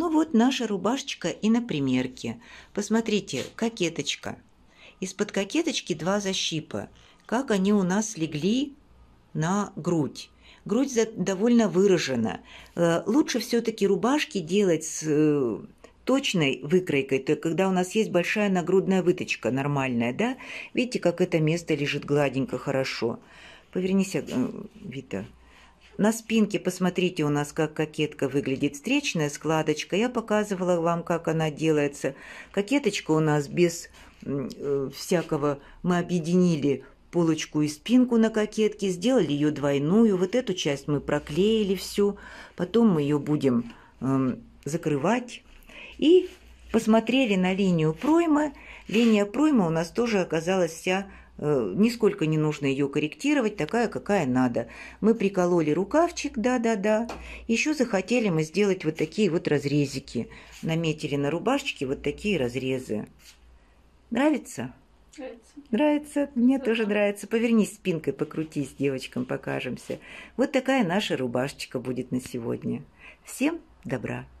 Ну вот наша рубашечка и на примерке. Посмотрите, кокеточка. Из-под кокеточки два защипа. Как они у нас легли на грудь. Грудь довольно выражена. Э, лучше все-таки рубашки делать с э, точной выкройкой, то когда у нас есть большая нагрудная выточка нормальная, да? Видите, как это место лежит гладенько, хорошо. Повернись, э, Вита. На спинке посмотрите у нас, как кокетка выглядит. Встречная складочка. Я показывала вам, как она делается. Кокеточка у нас без э, всякого... Мы объединили полочку и спинку на кокетке, сделали ее двойную. Вот эту часть мы проклеили всю. Потом мы ее будем э, закрывать. И посмотрели на линию проймы. Линия проймы у нас тоже оказалась вся Э, нисколько не нужно ее корректировать, такая, какая надо. Мы прикололи рукавчик, да-да-да. Еще захотели мы сделать вот такие вот разрезики. Наметили на рубашечке вот такие разрезы. Нравится? Нравится. Нравится? Мне да. тоже нравится. Повернись спинкой, покрутись, девочкам покажемся. Вот такая наша рубашечка будет на сегодня. Всем добра!